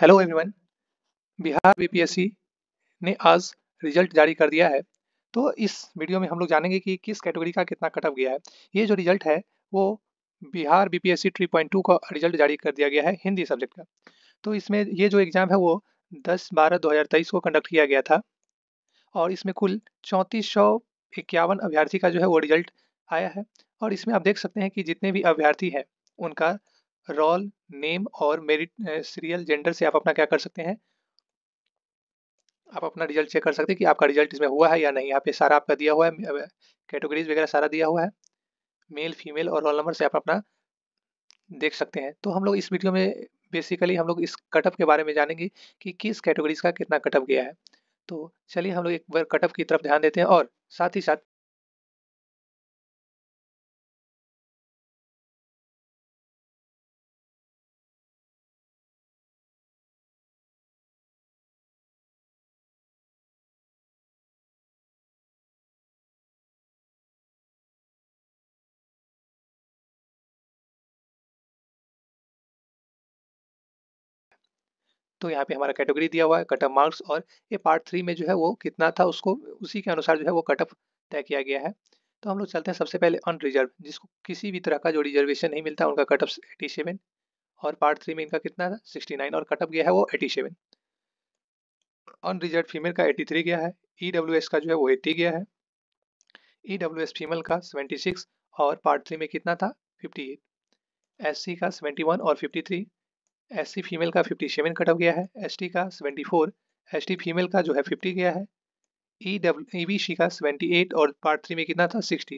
Hello everyone Bihar BPSC ने आज result जारी कर दिया है तो इस वीडियो में हम लोग जानेंगे कि किस कैटेगरी का कितना कटअप गया है ये जो रिजल्ट है वो बिहार बीपीएससी 3.2 का रिजल्ट जारी कर दिया गया है हिंदी सब्जेक्ट का तो इसमें ये जो एग्ज़ाम है वो 10 बारह 2023 को कंडक्ट किया गया था और इसमें कुल चौंतीस सौ इक्यावन अभ्यर्थी का जो है वो रिजल्ट आया है और इसमें आप देख सकते हैं कि जितने भी अभ्यर्थी हैं उनका रोल नेम और मेरिट सीरियल जेंडर से आप अपना क्या कर सकते हैं आप अपना रिजल्ट चेक कर सकते हैं कि आपका रिजल्ट इसमें हुआ है या नहीं यहाँ पे सारा आपका दिया हुआ है कैटेगरीज वगैरह सारा दिया हुआ है मेल फीमेल और रोल नंबर से आप अपना देख सकते हैं तो हम लोग इस वीडियो में बेसिकली हम लोग इस कटअप के बारे में जानेंगे कि किस कैटेगरीज का कितना कटअप गया है तो चलिए हम लोग एक बार कटअप की तरफ ध्यान देते हैं और साथ ही साथ तो यहाँ पे हमारा कैटेगरी दिया हुआ है कटअप मार्क्स और ये पार्ट थ्री में जो है वो कितना था उसको उसी के अनुसार जो है वो कटअप तय किया गया है तो हम लोग चलते हैं सबसे पहले अनरिजर्व जिसको किसी भी तरह का जो रिजर्वेशन नहीं मिलता उनका कटअप एटी सेवन और पार्ट थ्री में इनका कितना था सिक्सटी नाइन और कटअप गया है वो एटी सेवन अनरिजर्व फीमेल का एटी थ्री गया है ई डब्ल्यू एस का जो है वो एट्टी गया है ई डब्ल्यू एस फीमेल का सेवेंटी सिक्स और पार्ट थ्री में कितना था फिफ्टी एट एस सी का सेवेंटी वन और fifty three S C female का 57 कट ऑफ गया है एस टी का 74, एस टी फीमेल का जो है 50 गया है ई डब्ल्यू ई बी सी का 78 और पार्ट थ्री में कितना था 60,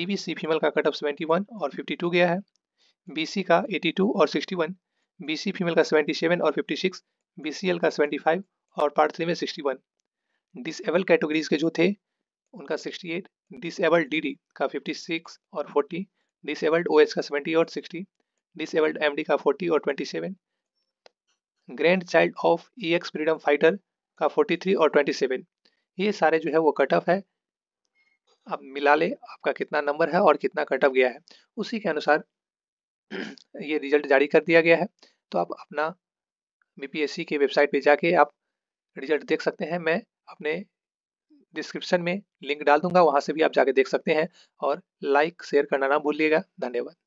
ई बी सी फीमेल का कट ऑफ 71 और 52 गया है बी सी का 82 और 61, बी सी फीमेल का 77 और 56, बी सी एल का 75 और पार्ट थ्री में 61। डिसेबल कैटेगरीज के जो थे उनका 68, डिसेबल्ड डी का 56 और 40, डिसबल्ड ओ का सेवेंटी और सिक्सटी डिसेबल्ड एम का 40 और 27 grandchild of ex freedom fighter का 43 और 27 ये सारे जो है वो कट ऑफ है आप मिला ले आपका कितना नंबर है और कितना कट ऑफ गया है उसी के अनुसार ये रिजल्ट जारी कर दिया गया है तो आप अपना बीपीएससी के वेबसाइट पे जाके आप रिजल्ट देख सकते हैं मैं अपने डिस्क्रिप्शन में लिंक डाल दूंगा वहां से भी आप जाके देख सकते हैं और लाइक शेयर करना ना भूलिएगा धन्यवाद